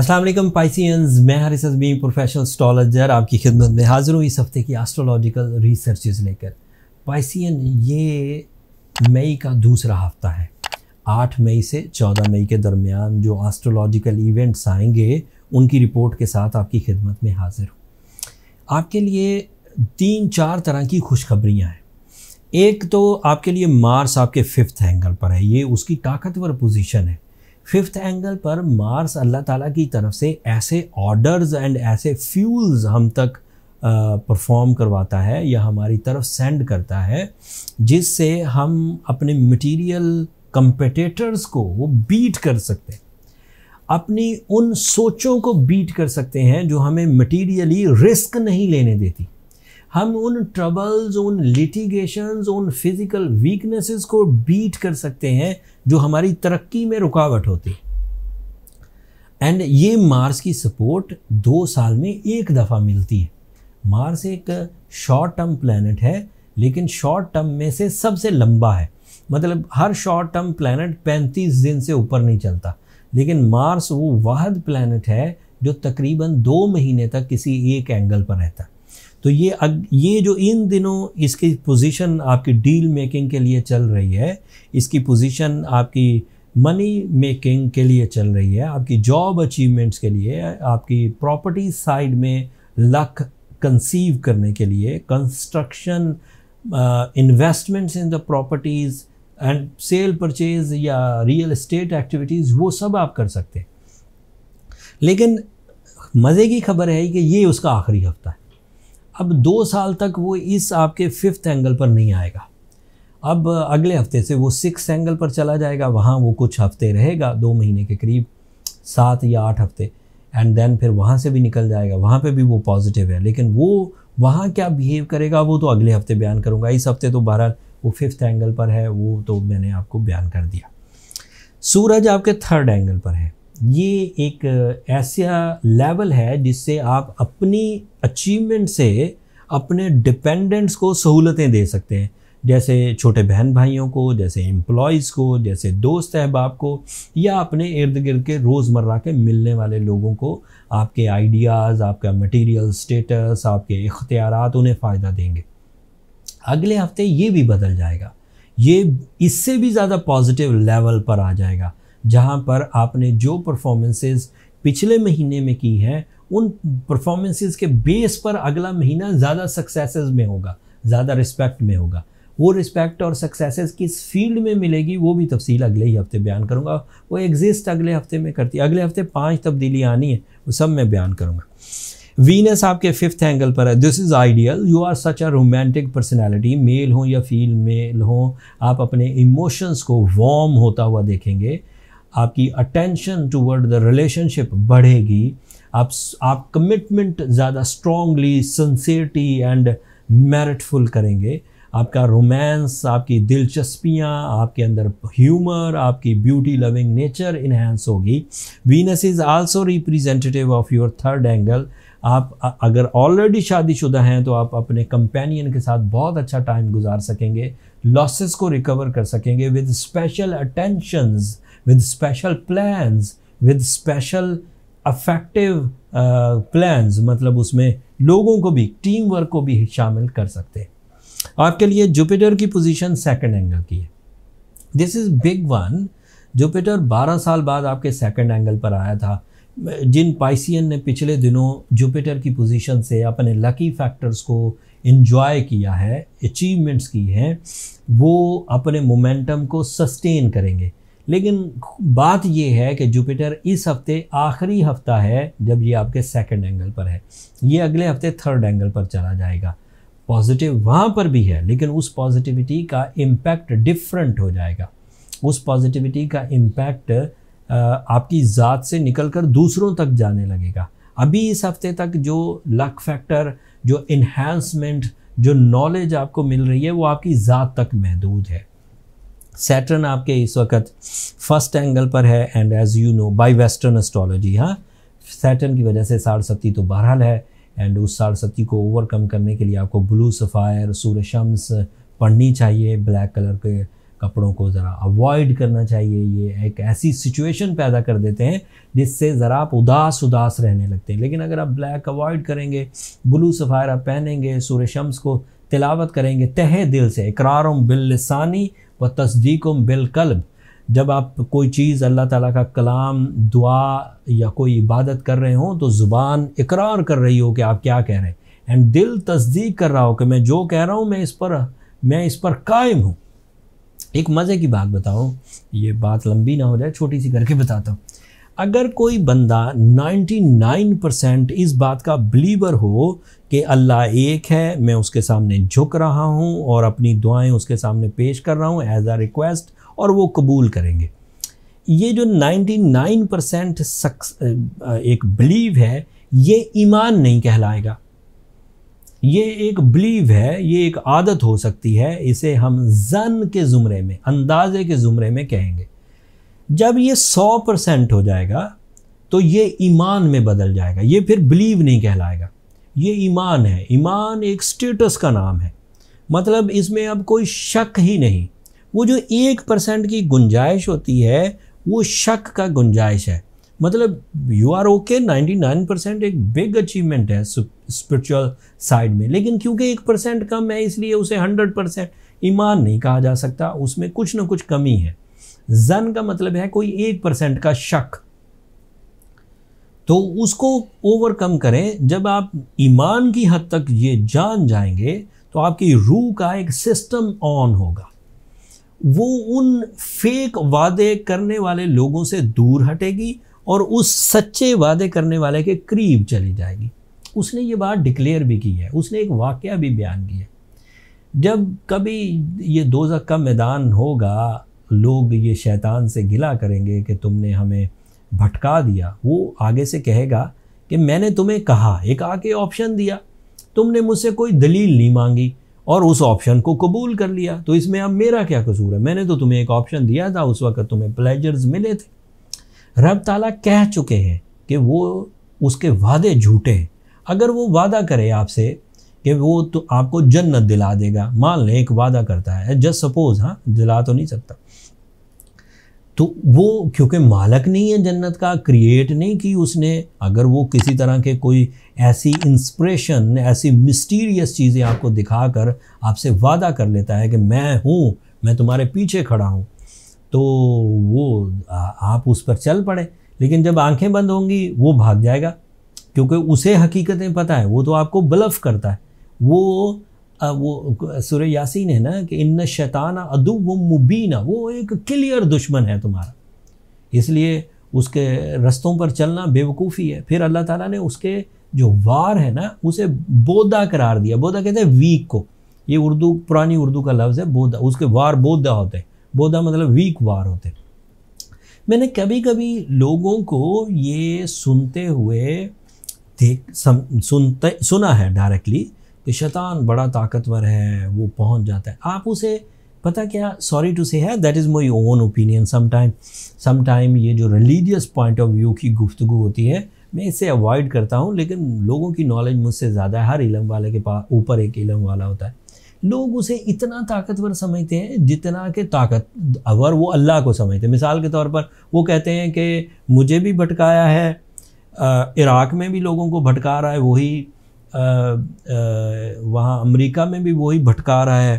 Aslam Pisceans मैं हरिस Azmi professional स्टॉलजर आपकी खिदमत में हाज़िर हूँ इस हफ़्ते की एस्ट्रोलॉजिकल रिसर्च लेकर पाइसियन ये मई का दूसरा हफ्ता है आठ मई से चौदह मई के दरमियान जो एस्ट्रोलॉजिकल इवेंट्स आएंगे उनकी रिपोर्ट के साथ आपकी खिदमत में हाज़िर हूँ आपके लिए तीन चार तरह की खुशखबरियाँ हैं एक तो आपके लिए मार्स आपके फिफ्थ एंगल पर है ये उसकी ताकतवर पोजिशन है फिफ्थ एंगल पर मार्स अल्लाह ताला की तरफ से ऐसे ऑर्डर्स एंड ऐसे फ्यूल्स हम तक परफॉर्म करवाता है या हमारी तरफ सेंड करता है जिससे हम अपने मटेरियल कंपटेटर्स को वो बीट कर सकते हैं अपनी उन सोचों को बीट कर सकते हैं जो हमें मटेरियली रिस्क नहीं लेने देती हम उन ट्रबल्स उन लिटिगेशंस उन फिज़िकल वीकनेसेस को बीट कर सकते हैं जो हमारी तरक्की में रुकावट होती एंड ये मार्स की सपोर्ट दो साल में एक दफ़ा मिलती है मार्स एक शॉर्ट टर्म प्लानट है लेकिन शॉर्ट टर्म में से सबसे लंबा है मतलब हर शॉर्ट टर्म प्लानट पैंतीस दिन से ऊपर नहीं चलता लेकिन मार्स वो वाहद प्लानट है जो तकरीबन दो महीने तक किसी एक एंगल पर रहता है तो ये अग, ये जो इन दिनों इसकी पोजीशन आपकी डील मेकिंग के लिए चल रही है इसकी पोजीशन आपकी मनी मेकिंग के लिए चल रही है आपकी जॉब अचीवमेंट्स के लिए आपकी प्रॉपर्टी साइड में लक कंसीव करने के लिए construction investments in the properties and sale purchase या रियल इस्टेट एक्टिविटीज़ वो सब आप कर सकते हैं लेकिन मज़े की खबर है कि ये उसका आखिरी हफ्ता है अब दो साल तक वो इस आपके फिफ्थ एंगल पर नहीं आएगा अब अगले हफ्ते से वो सिक्स एंगल पर चला जाएगा वहाँ वो कुछ हफ्ते रहेगा दो महीने के करीब सात या आठ हफ्ते एंड देन फिर वहाँ से भी निकल जाएगा वहाँ पे भी वो पॉजिटिव है लेकिन वो वहाँ क्या बिहेव करेगा वो तो अगले हफ्ते बयान करूँगा इस हफ्ते तो बहरहाल वो फिफ्थ एंगल पर है वो तो मैंने आपको बयान कर दिया सूरज आपके थर्ड एंगल पर है ये एक ऐसा लेवल है जिससे आप अपनी अचीवमेंट से अपने डिपेंडेंट्स को सहूलतें दे सकते हैं जैसे छोटे बहन भाइयों को जैसे एम्प्लॉयज़ को जैसे दोस्त अहबाब को या अपने इर्द गिर्द के रोज़मर्रा के मिलने वाले लोगों को आपके आइडियाज़ आपका मटेरियल स्टेटस आपके इख्तियार उन्हें फ़ायदा देंगे अगले हफ्ते ये भी बदल जाएगा ये इससे भी ज़्यादा पॉजिटिव लेवल पर आ जाएगा जहाँ पर आपने जो परफॉर्मेंसेस पिछले महीने में की हैं उन परफॉर्मेंसेस के बेस पर अगला महीना ज़्यादा सक्सेसेस में होगा ज़्यादा रिस्पेक्ट में होगा वो रिस्पेक्ट और सक्सेसेस किस फील्ड में मिलेगी वो भी तफसील अगले ही हफ्ते बयान करूँगा वो एग्जिस्ट अगले हफ्ते में करती है अगले हफ्ते पाँच तब्दीली आनी है वो सब मैं बयान करूँगा वीनस आपके फिफ्थ एंगल पर है this is ideal you are such a romantic personality male हो या फील मेल हो आप अपने इमोशंस को वॉम होता हुआ देखेंगे आपकी अटेंशन टूवर्ड द रिलेशनशिप बढ़ेगी आप आप कमिटमेंट ज़्यादा स्ट्रॉन्गली सिंसियरिटी एंड मेरिटफुल करेंगे आपका रोमांस आपकी दिलचस्पियाँ आपके अंदर ह्यूमर आपकी ब्यूटी लविंग नेचर इन्हेंस होगी Venus is also representative of your third angle आप अगर ऑलरेडी शादीशुदा हैं तो आप अपने कंपेनियन के साथ बहुत अच्छा टाइम गुजार सकेंगे लॉसेस को रिकवर कर सकेंगे with special attentions with special plans with special affective plans uh, मतलब उसमें लोगों को भी टीम वर्क को भी शामिल कर सकते हैं आपके लिए जुपिटर की पोजीशन सेकंड एंगल की है this is big one Jupiter 12 साल बाद आपके सेकंड एंगल पर आया था जिन पाइसियन ने पिछले दिनों जुपिटर की पोजीशन से अपने लकी फैक्टर्स को इन्जॉय किया है अचीवमेंट्स की हैं वो अपने मोमेंटम को सस्टेन करेंगे लेकिन बात यह है कि जुपिटर इस हफ्ते आखिरी हफ्ता है जब ये आपके सेकंड एंगल पर है ये अगले हफ्ते थर्ड एंगल पर चला जाएगा पॉजिटिव वहाँ पर भी है लेकिन उस पॉजिटिविटी का इम्पैक्ट डिफरेंट हो जाएगा उस पॉजिटिविटी का इम्पैक्ट आपकी ज़ात से निकलकर दूसरों तक जाने लगेगा अभी इस हफ्ते तक जो लक फैक्टर जो इन्हेंसमेंट जो नॉलेज आपको मिल रही है वो आपकी ज़ात तक महदूद है सैटर्न आपके इस वक्त फर्स्ट एंगल पर है and as you know by western astrology हाँ सैटर्न की वजह से सत्ती तो बहरहाल है एंड उस सत्ती को ओवरकम करने के लिए आपको ब्लू सफ़ायर सूर्य शम्स पढ़नी चाहिए ब्लैक कलर के कपड़ों को ज़रा अवॉइड करना चाहिए ये एक ऐसी सिचुएशन पैदा कर देते हैं जिससे ज़रा आप उदास उदास रहने लगते हैं लेकिन अगर आप ब्लैक अवॉइड करेंगे ब्लू सफ़ायर आप पहनेंगे सूर्य शम्स को तिलावत करेंगे तहे दिल से इकरारम बिल्लसानी व तस्दीक बिलकल्ब जब आप कोई चीज़ अल्लाह ताला का कलाम दुआ या कोई इबादत कर रहे हों तो ज़ुबान इकरार कर रही हो कि आप क्या कह रहे हैं एंड दिल तस्दीक कर रहा हो कि मैं जो कह रहा हूँ मैं इस पर मैं इस पर कायम हूँ एक मज़े की बात बताऊँ ये बात लंबी ना हो जाए छोटी सी करके बताता हूँ अगर कोई बंदा 99 परसेंट इस बात का बिलीवर हो कि अल्लाह एक है मैं उसके सामने झुक रहा हूँ और अपनी दुआएं उसके सामने पेश कर रहा हूँ एज आ रिक्वेस्ट और वो कबूल करेंगे ये जो 99 परसेंट एक बिलीव है ये ईमान नहीं कहलाएगा ये एक बिलीव है ये एक आदत हो सकती है इसे हम जन के ज़ुमरे में अंदाजे के ज़ुमरे में कहेंगे जब ये सौ परसेंट हो जाएगा तो ये ईमान में बदल जाएगा ये फिर बिलीव नहीं कहलाएगा ये ईमान है ईमान एक स्टेटस का नाम है मतलब इसमें अब कोई शक ही नहीं वो जो एक परसेंट की गुंजाइश होती है वो शक का गुंजाइश है मतलब you are okay ninety nine percent एक बिग अचीवमेंट है स्पिरिचुअल साइड में लेकिन क्योंकि एक परसेंट कम है इसलिए उसे हंड्रेड परसेंट ईमान नहीं कहा जा सकता उसमें कुछ ना कुछ कमी है जन का मतलब है कोई एक परसेंट का शक तो उसको ओवरकम करें जब आप ईमान की हद तक ये जान जाएंगे तो आपकी रूह का एक सिस्टम ऑन होगा वो उन फेक वादे करने वाले लोगों से दूर हटेगी और उस सच्चे वादे करने वाले के करीब चली जाएगी उसने ये बात डिक्लेयर भी की है उसने एक वाक़ भी बयान किया जब कभी ये दोजा का मैदान होगा लोग ये शैतान से गिला करेंगे कि तुमने हमें भटका दिया वो आगे से कहेगा कि मैंने तुम्हें कहा एक आके ऑप्शन दिया तुमने मुझसे कोई दलील नहीं मांगी और उस ऑप्शन को कबूल कर लिया तो इसमें अब मेरा क्या कसूर है मैंने तो तुम्हें एक ऑप्शन दिया था उस वक्त तुम्हें प्लेजर्स मिले थे रब ताला कह चुके हैं कि वो उसके वादे झूठे हैं अगर वो वादा करे आपसे कि वो तो आपको जन्नत दिला देगा मान लें एक वादा करता है जस्ट सपोज हाँ दिला तो नहीं सकता तो वो क्योंकि मालक नहीं है जन्नत का क्रिएट नहीं की उसने अगर वो किसी तरह के कोई ऐसी इंस्पिरेशन ऐसी मिस्टीरियस चीज़ें आपको दिखाकर आपसे वादा कर लेता है कि मैं हूँ मैं तुम्हारे पीछे खड़ा हूँ तो वो आप उस पर चल पड़े लेकिन जब आंखें बंद होंगी वो भाग जाएगा क्योंकि उसे हकीकतें पता है वो तो आपको बलफ करता है वो वो सुर यासीन है ना कि इन शैताना व मुबीना वो एक क्लियर दुश्मन है तुम्हारा इसलिए उसके रस्तों पर चलना बेवकूफ़ी है फिर अल्लाह ताला ने उसके जो वार है ना उसे बोदा करार दिया बोदा कहते हैं वीक को ये उर्दू पुरानी उर्दू का लफ्ज़ है बोदा उसके वार बोदा होते हैं बोदा मतलब वीक वार होते हैं मैंने कभी कभी लोगों को ये सुनते हुए देख सम, सुनते सुना है डायरेक्टली कि शैतान बड़ा ताकतवर है वो पहुंच जाता है आप उसे पता क्या सॉरी टू से है that is my own opinion sometime sometime ये जो रिलीजियस पॉइंट ऑफ व्यू की गुफ्तु होती है मैं इसे अवॉइड करता हूँ लेकिन लोगों की नॉलेज मुझसे ज़्यादा है हर इलम वाले के पास ऊपर एक इलम वाला होता है लोग उसे इतना ताकतवर समझते हैं जितना के ताकत अवर वो अल्लाह को समझते हैं मिसाल के तौर पर वो कहते हैं कि मुझे भी भटकाया है इराक़ में भी लोगों को भटका रहा है वही वहाँ अमेरिका में भी वही भटका रहा है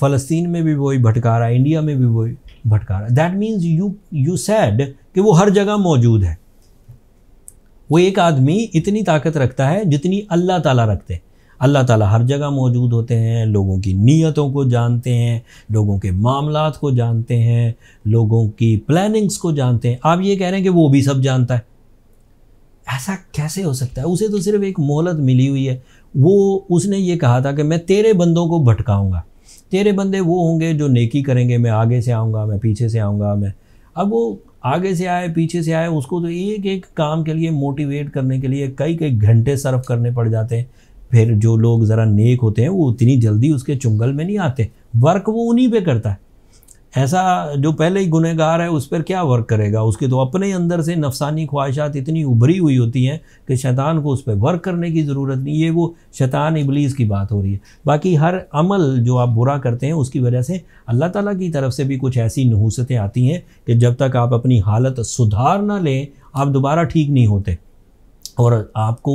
फ़लस्तीन में भी वही भटका रहा है इंडिया में भी वही भटका रहा है that means you you said कि वो हर जगह मौजूद है वो एक आदमी इतनी ताकत रखता है जितनी अल्लाह ताला रखते हैं अल्लाह ताला हर जगह मौजूद होते हैं लोगों की नीयतों को जानते हैं लोगों के मामलात को जानते हैं लोगों की प्लानिंग्स को जानते हैं आप ये कह रहे हैं कि वो भी सब जानता है ऐसा कैसे हो सकता है उसे तो सिर्फ एक मोहलत मिली हुई है वो उसने ये कहा था कि मैं तेरे बंदों को भटकाऊँगा तेरे बंदे वो होंगे जो नेकी करेंगे मैं आगे से आऊँगा मैं पीछे से आऊँगा मैं अब वो आगे से आए पीछे से आए उसको तो एक एक काम के लिए मोटिवेट करने के लिए कई कई घंटे सर्व करने पड़ जाते हैं फिर जो लोग ज़रा नेक होते हैं वो उतनी जल्दी उसके चुंगल में नहीं आते वर्क वो उन्हीं पे करता है ऐसा जो पहले ही गुनहगार है उस पर क्या वर्क करेगा उसके तो अपने ही अंदर से नफसानी ख्वाहिशात इतनी उभरी हुई होती हैं कि शैतान को उस पर वर्क करने की ज़रूरत नहीं ये वो शैतान इबलीस की बात हो रही है बाकी हर अमल जो आप बुरा करते हैं उसकी वजह से अल्लाह ताला की तरफ से भी कुछ ऐसी नहूसतें आती हैं कि जब तक आप अपनी हालत सुधार ना लें आप दोबारा ठीक नहीं होते और आपको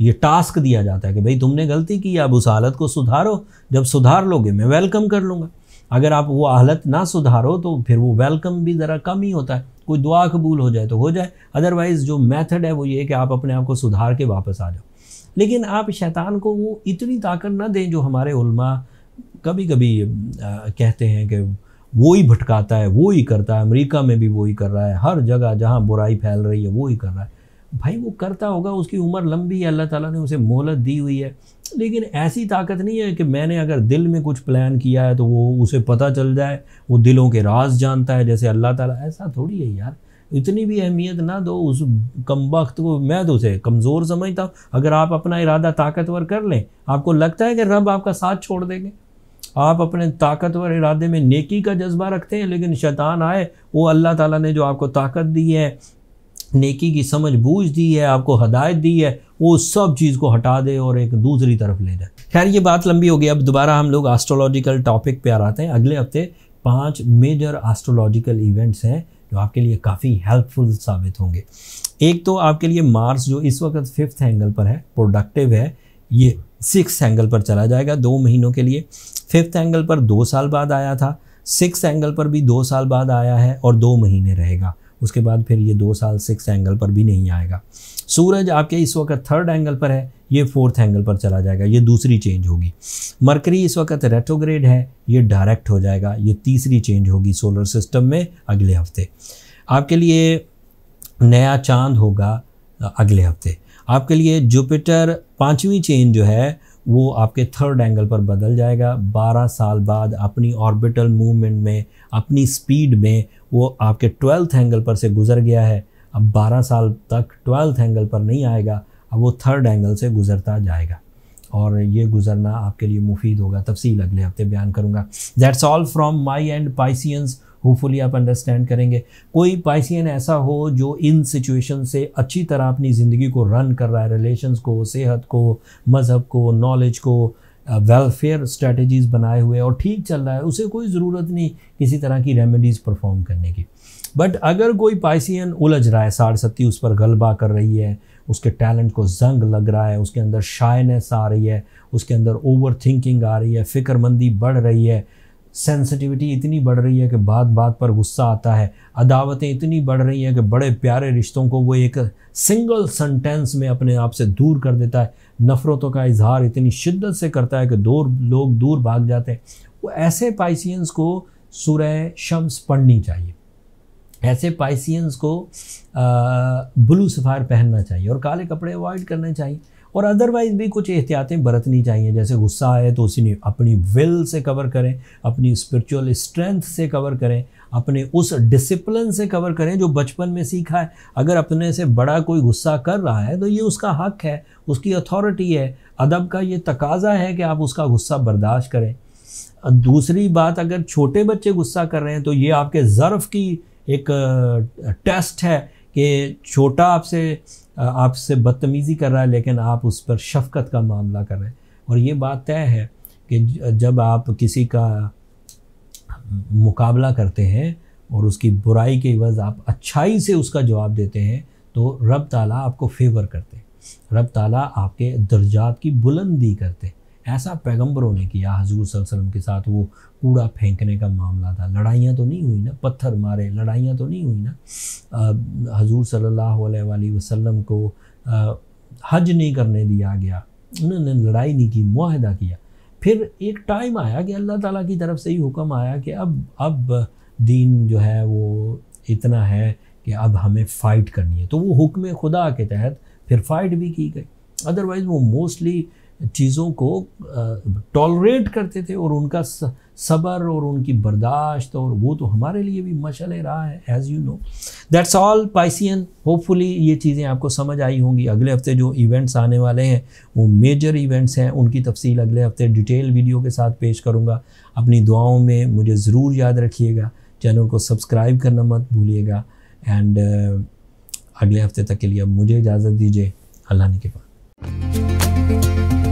ये टास्क दिया जाता है कि भाई तुमने गलती की अब उस हालत को सुधारो जब सुधार लोगे मैं वेलकम कर लूँगा अगर आप वो हालत ना सुधारो तो फिर वो वेलकम भी ज़रा कम ही होता है कोई दुआ कबूल हो जाए तो हो जाए अदरवाइज़ जो मेथड है वो ये कि आप अपने आप को सुधार के वापस आ जाओ लेकिन आप शैतान को वो इतनी ताकत ना दें जो हमारे उलमा कभी कभी आ, कहते हैं कि वो ही भटकाता है वो ही करता है अमेरिका में भी वो ही कर रहा है हर जगह जहाँ बुराई फैल रही है वो ही कर रहा है भाई वो करता होगा उसकी उम्र लंबी है अल्लाह ताला ने उसे मोहलत दी हुई है लेकिन ऐसी ताकत नहीं है कि मैंने अगर दिल में कुछ प्लान किया है तो वो उसे पता चल जाए वो दिलों के राज जानता है जैसे अल्लाह ताला ऐसा थोड़ी है यार इतनी भी अहमियत ना दो उस कम वक्त को मैं तो उसे कमज़ोर समझता हूँ अगर आप अपना इरादा ताकतवर कर लें आपको लगता है कि रब आपका साथ छोड़ देंगे आप अपने ताकतवर इरादे में नेकी का जज्बा रखते हैं लेकिन शैतान आए वो अल्लाह ताला ने जो आपको ताकत दी है नेकी की समझ बूझ दी है आपको हदायत दी है वो सब चीज़ को हटा दे और एक दूसरी तरफ ले जाए खैर ये बात लंबी हो गई अब दोबारा हम लोग एस्ट्रोलॉजिकल टॉपिक पे आ रहे हैं अगले हफ्ते पांच मेजर एस्ट्रोलॉजिकल इवेंट्स हैं जो आपके लिए काफ़ी हेल्पफुल साबित होंगे एक तो आपके लिए मार्स जो इस वक्त फिफ्थ एंगल पर है प्रोडक्टिव है ये सिक्स एंगल पर चला जाएगा दो महीनों के लिए फिफ्थ एंगल पर दो साल बाद आया था सिक्स एंगल पर भी दो साल बाद आया है और दो महीने रहेगा उसके बाद फिर ये दो साल सिक्स एंगल पर भी नहीं आएगा सूरज आपके इस वक्त थर्ड एंगल पर है ये फोर्थ एंगल पर चला जाएगा ये दूसरी चेंज होगी मरकरी इस वक्त रेट्रोग्रेड है ये डायरेक्ट हो जाएगा ये तीसरी चेंज होगी सोलर सिस्टम में अगले हफ्ते आपके लिए नया चांद होगा अगले हफ्ते आपके लिए जुपिटर पाँचवीं चेंज जो है वो आपके थर्ड एंगल पर बदल जाएगा बारह साल बाद अपनी ऑर्बिटल मूवमेंट में अपनी स्पीड में वो आपके ट्वेल्थ एंगल पर से गुज़र गया है अब बारह साल तक ट्वेल्थ एंगल पर नहीं आएगा अब वो थर्ड एंगल से गुज़रता जाएगा और ये गुज़रना आपके लिए मुफीद होगा तफसील अगले हफ्ते बयान करूँगा that's all from my end Pisceans hopefully आप अंडरस्टैंड करेंगे कोई पाइसियन ऐसा हो जो इन सिचुएशन से अच्छी तरह अपनी ज़िंदगी को रन कर रहा है रिलेशंस को सेहत को मज़हब को नॉलेज को वेलफेयर uh, स्ट्रेटजीज़ बनाए हुए और ठीक चल रहा है उसे कोई ज़रूरत नहीं किसी तरह की रेमेडीज़ परफॉर्म करने की बट अगर कोई पाइसियन उलझ रहा है साढ़ सत्ती उस पर गलबा कर रही है उसके टैलेंट को जंग लग रहा है उसके अंदर शायनेस आ रही है उसके अंदर ओवर थिंकिंग आ रही है फ़िक्रमंदी बढ़ रही है सेंसिटिविटी इतनी बढ़ रही है कि बात बात पर गुस्सा आता है अदावतें इतनी बढ़ रही हैं कि बड़े प्यारे रिश्तों को वो एक सिंगल सेंटेंस में अपने आप से दूर कर देता है नफ़रतों का इजहार इतनी शिद्दत से करता है कि दूर लोग दूर भाग जाते हैं वो ऐसे पाइसियंस को सुरह शम्स पढ़नी चाहिए ऐसे पाइसियंस को ब्लू सफ़ार पहनना चाहिए और काले कपड़े अवॉइड करने चाहिए और अदरवाइज़ भी कुछ एहतियातें बरतनी चाहिए जैसे गुस्सा आए तो ने अपनी विल से कवर करें अपनी स्पिरिचुअल स्ट्रेंथ से कवर करें अपने उस डिसिप्लिन से कवर करें जो बचपन में सीखा है अगर अपने से बड़ा कोई गुस्सा कर रहा है तो ये उसका हक है उसकी अथॉरिटी है अदब का ये तकाजा है कि आप उसका गुस्सा बर्दाश्त करें दूसरी बात अगर छोटे बच्चे गुस्सा कर रहे हैं तो ये आपके ज़र्फ़ की एक टेस्ट है कि छोटा आपसे आपसे बदतमीज़ी कर रहा है लेकिन आप उस पर शफकत का मामला कर रहे हैं और ये बात तय है कि जब आप किसी का मुकाबला करते हैं और उसकी बुराई के वज़ आप अच्छाई से उसका जवाब देते हैं तो रब ताला आपको फेवर करते हैं रब ताला आपके दर्जात की बुलंदी करते हैं ऐसा पैगम्बरों ने किया हजूर वसल्लम के साथ वो कूड़ा फेंकने का मामला था लड़ाइयाँ तो नहीं हुई ना पत्थर मारे लड़ाइयाँ तो नहीं हुई ना हजूर सल्ला वसलम को आ, हज नहीं करने दिया गया उन्होंने लड़ाई नहीं की माहदा किया फिर एक टाइम आया कि अल्लाह ताला की तरफ से ही हुक्म आया कि अब अब दीन जो है वो इतना है कि अब हमें फ़ाइट करनी है तो वो हुक्म खुदा के तहत फिर फ़ाइट भी की गई अदरवाइज़ वो मोस्टली चीज़ों को टॉलरेट करते थे और उनका स, सब्र और उनकी बर्दाश्त और वो तो हमारे लिए भी मशल रहा है as you know that's all Piscean hopefully ये चीज़ें आपको समझ आई होंगी अगले हफ्ते जो इवेंट्स आने वाले हैं वो मेजर इवेंट्स हैं उनकी तफसील अगले हफ्ते डिटेल वीडियो के साथ पेश करूँगा अपनी दुआओं में मुझे ज़रूर याद रखिएगा चैनल को सब्सक्राइब करना मत भूलिएगा एंड uh, अगले हफ्ते तक के लिए मुझे इजाज़त दीजिए अल्लाह ने के पास